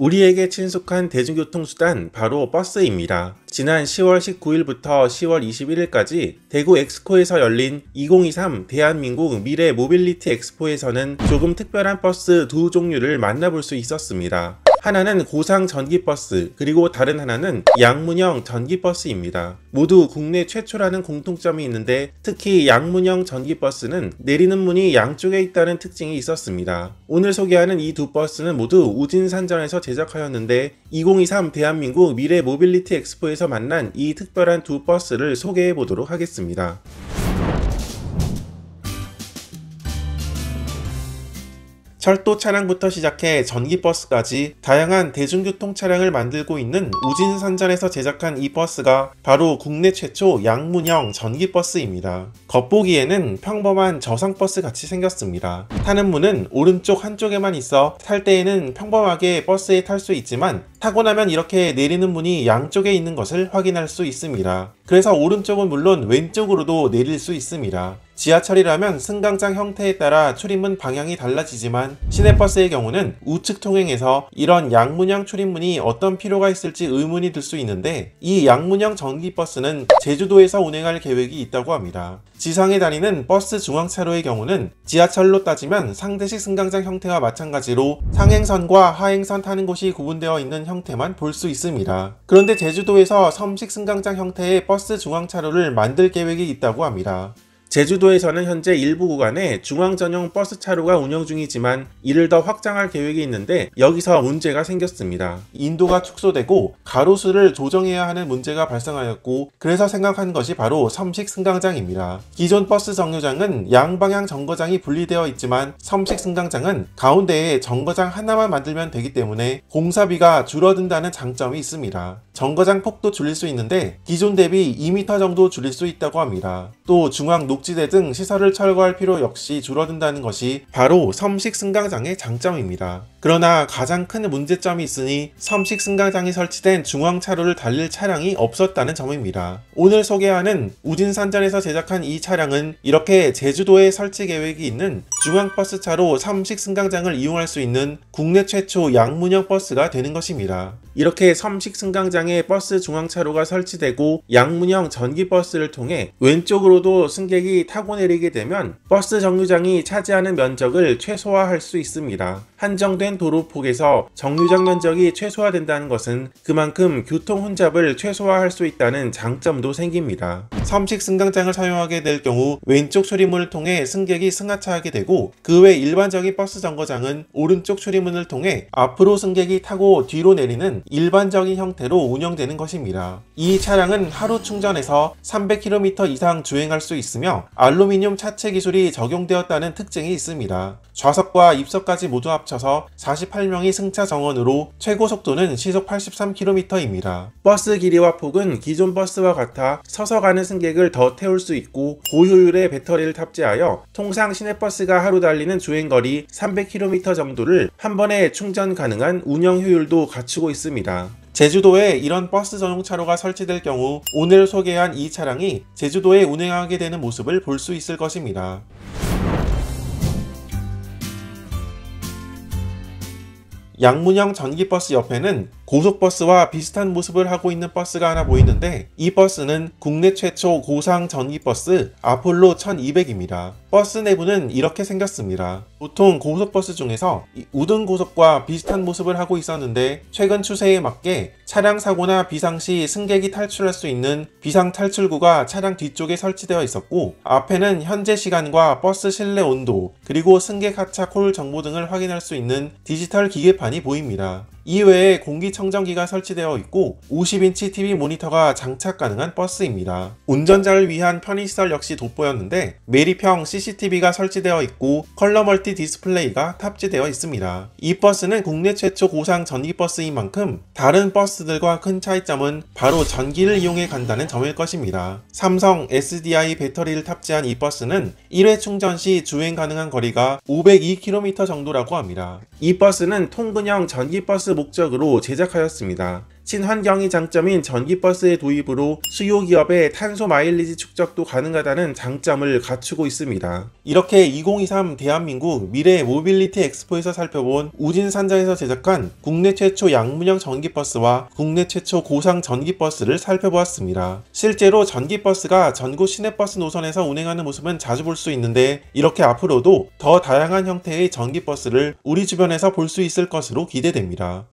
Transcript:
우리에게 친숙한 대중교통수단 바로 버스입니다. 지난 10월 19일부터 10월 21일까지 대구 엑스코에서 열린 2023 대한민국 미래 모빌리티 엑스포에서는 조금 특별한 버스 두 종류를 만나볼 수 있었습니다. 하나는 고상 전기버스 그리고 다른 하나는 양문형 전기버스입니다. 모두 국내 최초라는 공통점이 있는데 특히 양문형 전기버스는 내리는 문이 양쪽에 있다는 특징이 있었습니다. 오늘 소개하는 이 두 버스는 모두 우진산전에서 제작하였는데 2023 대한민국 미래 모빌리티 엑스포에서 만난 이 특별한 두 버스를 소개해 보도록 하겠습니다. 철도 차량부터 시작해 전기버스까지 다양한 대중교통 차량을 만들고 있는 우진산전에서 제작한 이 버스가 바로 국내 최초 양문형 전기버스입니다. 겉보기에는 평범한 저상버스 같이 생겼습니다. 타는 문은 오른쪽 한쪽에만 있어 탈 때에는 평범하게 버스에 탈 수 있지만 타고 나면 이렇게 내리는 문이 양쪽에 있는 것을 확인할 수 있습니다. 그래서 오른쪽은 물론 왼쪽으로도 내릴 수 있습니다. 지하철이라면 승강장 형태에 따라 출입문 방향이 달라지지만 시내버스의 경우는 우측 통행에서 이런 양문형 출입문이 어떤 필요가 있을지 의문이 들 수 있는데 이 양문형 전기버스는 제주도에서 운행할 계획이 있다고 합니다. 지상에 다니는 버스 중앙차로의 경우는 지하철로 따지면 상대식 승강장 형태와 마찬가지로 상행선과 하행선 타는 곳이 구분되어 있는 형태만 볼 수 있습니다. 그런데 제주도에서 섬식 승강장 형태의 버스 버스 중앙차로를 만들 계획이 있다고 합니다. 제주도에서는 현재 일부 구간에 중앙 전용 버스 차로가 운영 중이지만 이를 더 확장할 계획이 있는데 여기서 문제가 생겼습니다. 인도가 축소되고 가로수를 조정해야 하는 문제가 발생하였고 그래서 생각한 것이 바로 섬식 승강장입니다. 기존 버스 정류장은 양방향 정거장이 분리되어 있지만 섬식 승강장은 가운데에 정거장 하나만 만들면 되기 때문에 공사비가 줄어든다는 장점이 있습니다. 정거장 폭도 줄일 수 있는데 기존 대비 2m 정도 줄일 수 있다고 합니다. 또 중앙 녹지대 등 시설을 철거할 필요 역시 줄어든다는 것이 바로 섬식 승강장의 장점입니다. 그러나 가장 큰 문제점이 있으니 섬식 승강장이 설치된 중앙차로를 달릴 차량이 없었다는 점입니다. 오늘 소개하는 우진산전에서 제작한 이 차량은 이렇게 제주도에 설치 계획이 있는 중앙버스 차로 섬식 승강장을 이용할 수 있는 국내 최초 양문형 버스가 되는 것입니다. 이렇게 섬식 승강장에 버스 중앙차로가 설치되고 양문형 전기버스를 통해 왼쪽으로도 승객이 타고 내리게 되면 버스 정류장이 차지하는 면적을 최소화할 수 있습니다. 한정된 도로폭에서 정류장 면적이 최소화된다는 것은 그만큼 교통 혼잡을 최소화할 수 있다는 장점도 생깁니다. 섬식 승강장을 사용하게 될 경우 왼쪽 출입문을 통해 승객이 승하차하게 되고 그 외 일반적인 버스 정거장은 오른쪽 출입문을 통해 앞으로 승객이 타고 뒤로 내리는 일반적인 형태로 운영되는 것입니다. 이 차량은 하루 충전에서 300km 이상 주행할 수 있으며 알루미늄 차체 기술이 적용되었다는 특징이 있습니다. 좌석과 입석까지 모두 합쳐서 48명이 승차 정원으로 최고 속도는 시속 83km입니다. 버스 길이와 폭은 기존 버스와 같아 서서 가는 승객을 더 태울 수 있고 고효율의 배터리를 탑재하여 통상 시내버스가 하루 달리는 주행거리 300km 정도를 한 번에 충전 가능한 운영 효율도 갖추고 있습니다. 있습니다. 제주도에 이런 버스 전용 차로가 설치될 경우 오늘 소개한 이 차량이 제주도에 운행하게 되는 모습을 볼 수 있을 것입니다. 양문형 전기버스 옆에는 고속버스와 비슷한 모습을 하고 있는 버스가 하나 보이는데 이 버스는 국내 최초 고상 전기버스 아폴로 1200입니다. 버스 내부는 이렇게 생겼습니다. 보통 고속버스 중에서 우등고속과 비슷한 모습을 하고 있었는데 최근 추세에 맞게 차량 사고나 비상시 승객이 탈출할 수 있는 비상 탈출구가 차량 뒤쪽에 설치되어 있었고 앞에는 현재 시간과 버스 실내 온도 그리고 승객 하차 콜 정보 등을 확인할 수 있는 디지털 기계판이 보입니다. 이외에 공기청정기가 설치되어 있고 50인치 TV 모니터가 장착 가능한 버스입니다. 운전자를 위한 편의시설 역시 돋보였는데 매립형 CCTV가 설치되어 있고 컬러 멀티 디스플레이가 탑재되어 있습니다. 이 버스는 국내 최초 고상 전기버스인 만큼 다른 버스들과 큰 차이점은 바로 전기를 이용해 간다는 점일 것입니다. 삼성 SDI 배터리를 탑재한 이 버스는 1회 충전 시 주행 가능한 거리가 502km 정도라고 합니다. 이 버스는 통근형 전기버스 목적으로 제작하였습니다. 친환경이 장점인 전기버스의 도입으로 수요기업의 탄소 마일리지 축적도 가능하다는 장점을 갖추고 있습니다. 이렇게 2023 대한민국 미래 모빌리티 엑스포에서 살펴본 우진산장에서 제작한 국내 최초 양문형 전기버스와 국내 최초 고상 전기버스를 살펴보았습니다. 실제로 전기버스가 전국 시내버스 노선에서 운행하는 모습은 자주 볼 수 있는데 이렇게 앞으로도 더 다양한 형태의 전기버스를 우리 주변에서 볼 수 있을 것으로 기대됩니다.